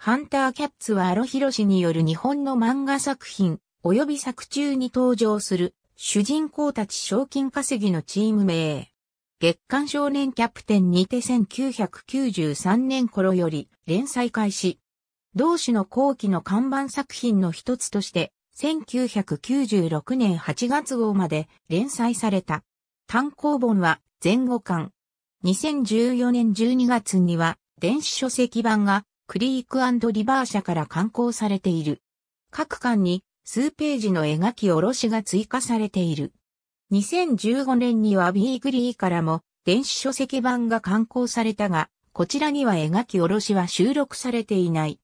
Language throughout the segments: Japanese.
ハンターキャッツはアロヒロシによる日本の漫画作品、及び作中に登場する、主人公たち賞金稼ぎのチーム名。月刊少年キャプテンにて1993年頃より連載開始。同種の後期の看板作品の一つとして、1996年8月号まで連載された。単行本は前後巻。2014年12月には電子書籍版がクリークリバー社から刊行されている。各巻に数ページの描き下ろしが追加されている。2015年にはビーグリーからも電子書籍版が刊行されたが、こちらには描き下ろしは収録されていない。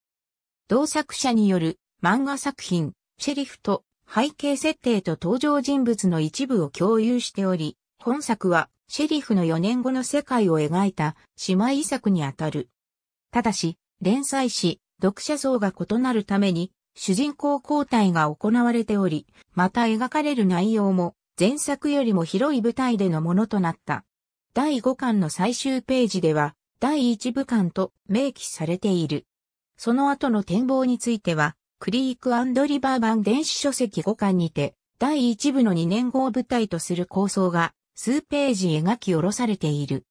同作者による漫画作品、シェリフと背景設定と登場人物の一部を共有しており、本作はシェリフの4年後の世界を描いた姉妹作にあたる。ただし、連載し、読者層が異なるために、主人公交代が行われており、また描かれる内容も、前作よりも広い舞台でのものとなった。第5巻の最終ページでは、第1部巻と明記されている。その後の展望については、クリークリバー版電子書籍5巻にて、第1部の2年後を舞台とする構想が、数ページ描き下ろされている。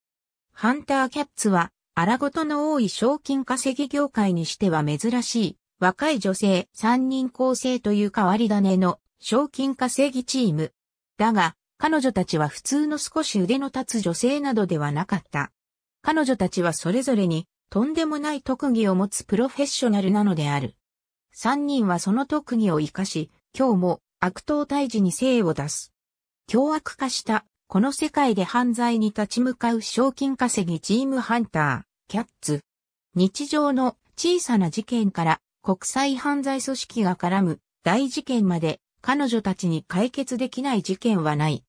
ハンターキャッツは、荒事の多い賞金稼ぎ業界にしては珍しい、若い女性3人構成という変わり種の賞金稼ぎチーム。だが、彼女たちは普通の少し腕の立つ女性などではなかった。彼女たちはそれぞれにとんでもない特技を持つプロフェッショナルなのである。三人はその特技を活かし、今日も悪党退治に精を出す。凶悪化したこの世界で犯罪に立ち向かう賞金稼ぎチームハンター、キャッツ。日常の小さな事件から国際犯罪組織が絡む大事件まで彼女たちに解決できない事件はない。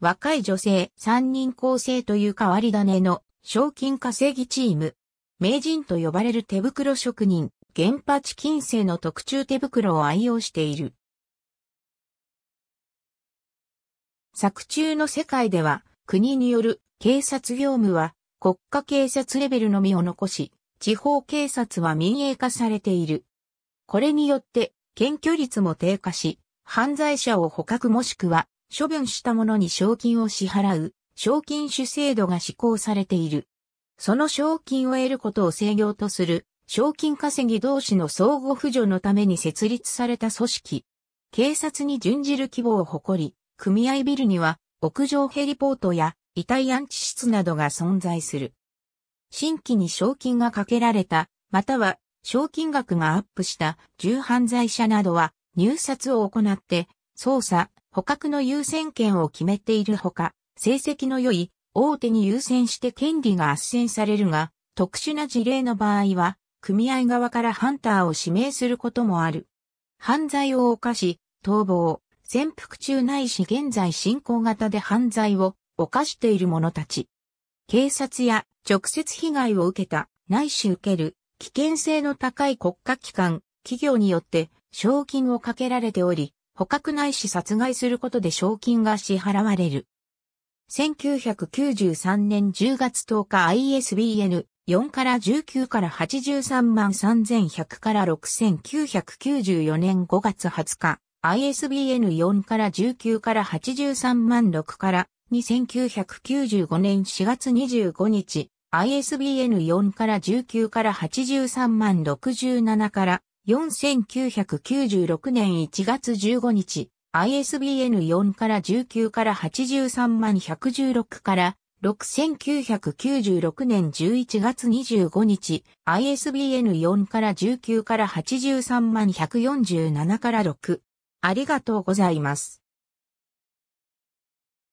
若い女性3人構成という変わり種の賞金稼ぎチーム。名人と呼ばれる手袋職人、原発金星の特注手袋を愛用している。作中の世界では、国による警察業務は国家警察レベルのみを残し、地方警察は民営化されている。これによって検挙率も低下し、犯罪者を捕獲もしくは処分した者に賞金を支払う賞金主制度が施行されている。その賞金を得ることを制御とする賞金稼ぎ同士の相互扶助のために設立された組織。警察に準じる規模を誇り、組合ビルには屋上ヘリポートや遺体安置室などが存在する。新規に賞金がかけられた、または賞金額がアップした重犯罪者などは入札を行って捜査、捕獲の優先権を決めているほか、成績の良い大手に優先して権利が圧旋されるが、特殊な事例の場合は、組合側からハンターを指名することもある。犯罪を犯し、逃亡、潜伏中ないし現在進行型で犯罪を犯している者たち。警察や直接被害を受けた、ないし受ける、危険性の高い国家機関、企業によって賞金をかけられており、捕獲ないし殺害することで賞金が支払われる。1993年10月10日 ISBN 4から19から83万3100から6994年5月20日 ISBN 4から19から83万6から2995年4月25日 ISBN 4から19から83万67から4996年1月15日 ISBN 4から19から83万116から6996年11月25日、ISBN4 から19から83万147から6、ありがとうございます。